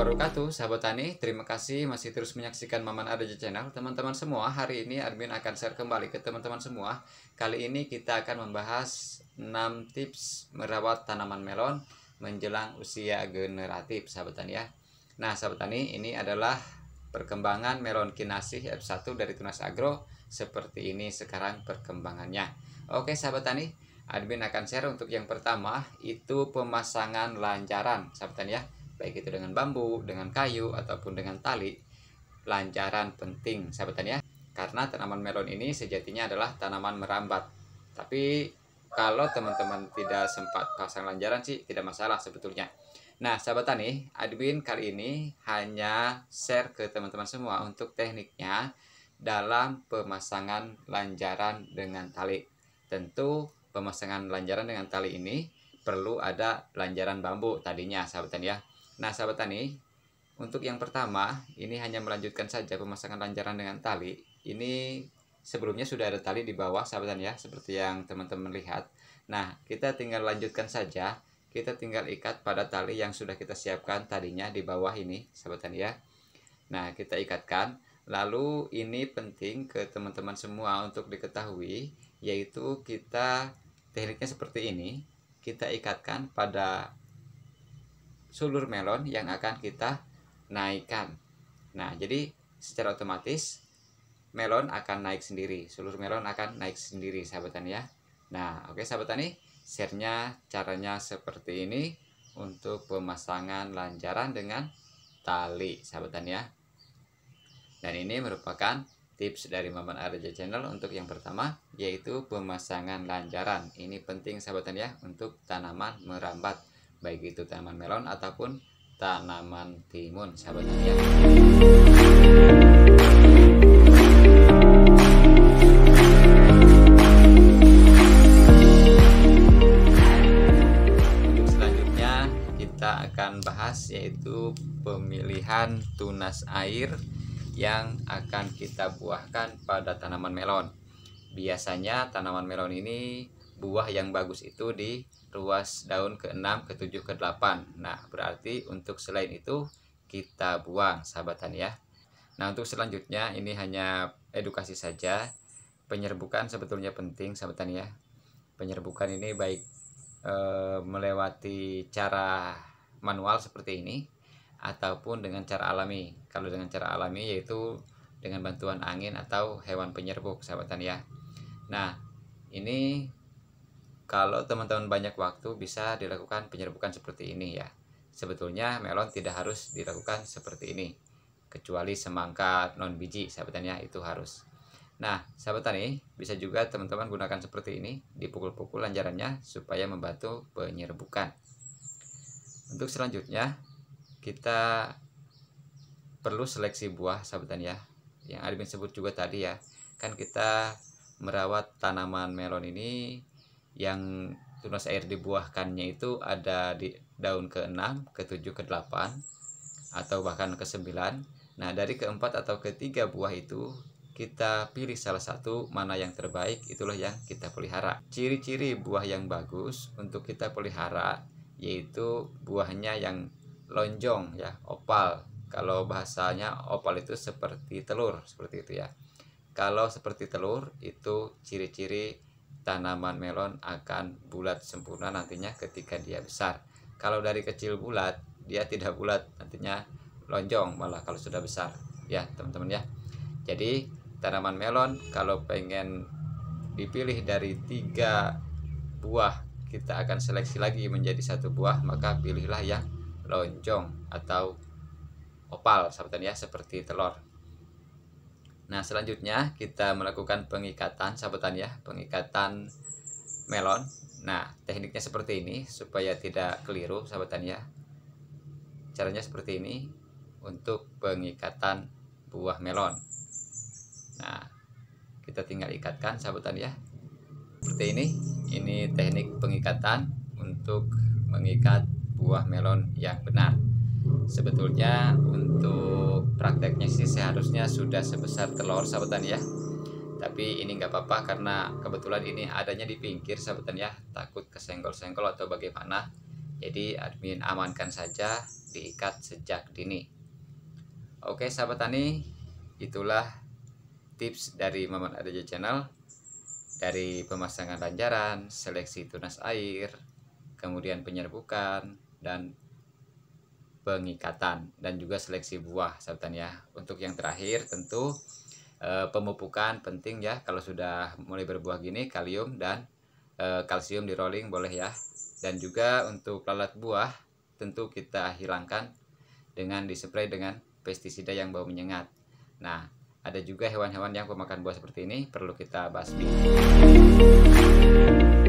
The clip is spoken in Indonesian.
wabarakatuh Sahabat Tani, terima kasih masih terus menyaksikan Maman Adaja Channel Teman-teman semua, hari ini admin akan share kembali ke teman-teman semua Kali ini kita akan membahas 6 tips merawat tanaman melon menjelang usia generatif Sahabat Tani ya Nah Sahabat Tani, ini adalah perkembangan melon kinasi F1 dari Tunas Agro Seperti ini sekarang perkembangannya Oke Sahabat Tani, admin akan share untuk yang pertama Itu pemasangan lancaran Sahabat Tani ya baik itu dengan bambu, dengan kayu, ataupun dengan tali, lancaran penting, sahabatnya. Karena tanaman melon ini sejatinya adalah tanaman merambat. Tapi kalau teman-teman tidak sempat pasang lancaran sih tidak masalah sebetulnya. Nah, sahabat tani, admin kali ini hanya share ke teman-teman semua untuk tekniknya dalam pemasangan lanjaran dengan tali. Tentu pemasangan lanjaran dengan tali ini perlu ada lanjaran bambu tadinya, sahabat tani ya. Nah, sahabat tani, untuk yang pertama, ini hanya melanjutkan saja pemasangan lanjaran dengan tali. Ini sebelumnya sudah ada tali di bawah, sahabat tani ya, seperti yang teman-teman lihat. Nah, kita tinggal lanjutkan saja. Kita tinggal ikat pada tali yang sudah kita siapkan tadinya di bawah ini, sahabat tani ya. Nah, kita ikatkan. Lalu ini penting ke teman-teman semua untuk diketahui, yaitu kita tekniknya seperti ini. Kita ikatkan pada sulur melon yang akan kita naikkan. Nah, jadi secara otomatis melon akan naik sendiri, sulur melon akan naik sendiri, sahabat tani ya. Nah, oke sahabat tani, share-nya caranya seperti ini untuk pemasangan lanjaran dengan tali, sahabat tani ya. Dan ini merupakan tips dari Maman Arja Channel untuk yang pertama yaitu pemasangan lanjaran. Ini penting sahabat tani ya untuk tanaman merambat baik itu tanaman melon ataupun tanaman timun sahabat ya. selanjutnya kita akan bahas yaitu pemilihan tunas air yang akan kita buahkan pada tanaman melon. Biasanya tanaman melon ini buah yang bagus itu di ruas daun ke-6, ke-7, ke-8. Nah, berarti untuk selain itu kita buang, sahabat tani ya. Nah, untuk selanjutnya ini hanya edukasi saja. Penyerbukan sebetulnya penting, sahabat tani ya. Penyerbukan ini baik e, melewati cara manual seperti ini ataupun dengan cara alami. Kalau dengan cara alami yaitu dengan bantuan angin atau hewan penyerbuk, sahabat tani ya. Nah, ini kalau teman-teman banyak waktu bisa dilakukan penyerbukan seperti ini ya. Sebetulnya melon tidak harus dilakukan seperti ini. Kecuali semangka non biji sahabatannya itu harus. Nah, sahabat tani, bisa juga teman-teman gunakan seperti ini, dipukul-pukul lanjarannya supaya membantu penyerbukan. Untuk selanjutnya, kita perlu seleksi buah, sahabat ya. Yang Admin sebut juga tadi ya, kan kita merawat tanaman melon ini yang tunas air dibuahkannya itu ada di daun ke-6, ke-7, ke-8 atau bahkan ke-9. Nah, dari keempat atau ketiga buah itu kita pilih salah satu mana yang terbaik itulah yang kita pelihara. Ciri-ciri buah yang bagus untuk kita pelihara yaitu buahnya yang lonjong ya, opal. Kalau bahasanya opal itu seperti telur, seperti itu ya. Kalau seperti telur itu ciri-ciri tanaman melon akan bulat sempurna nantinya ketika dia besar kalau dari kecil bulat dia tidak bulat nantinya lonjong malah kalau sudah besar ya teman-teman ya jadi tanaman melon kalau pengen dipilih dari tiga buah kita akan seleksi lagi menjadi satu buah maka pilihlah yang lonjong atau opal sahabatnya ya seperti telur Nah, selanjutnya kita melakukan pengikatan sabetan ya, pengikatan melon. Nah, tekniknya seperti ini supaya tidak keliru sabetan ya. Caranya seperti ini untuk pengikatan buah melon. Nah, kita tinggal ikatkan sabetan ya. Seperti ini. Ini teknik pengikatan untuk mengikat buah melon yang benar. Sebetulnya untuk untuk prakteknya sih seharusnya sudah sebesar telur sahabat ya tapi ini nggak apa-apa karena kebetulan ini adanya di pinggir sahabat ya takut kesenggol-senggol atau bagaimana jadi admin amankan saja diikat sejak dini oke sahabat tani itulah tips dari Maman Adaja Channel dari pemasangan ranjaran, seleksi tunas air, kemudian penyerbukan, dan pengikatan dan juga seleksi buah sahabatan ya untuk yang terakhir tentu e, pemupukan penting ya kalau sudah mulai berbuah gini kalium dan e, kalsium di rolling boleh ya dan juga untuk lalat buah tentu kita hilangkan dengan disemprot dengan pestisida yang bau menyengat nah ada juga hewan-hewan yang pemakan buah seperti ini perlu kita basmi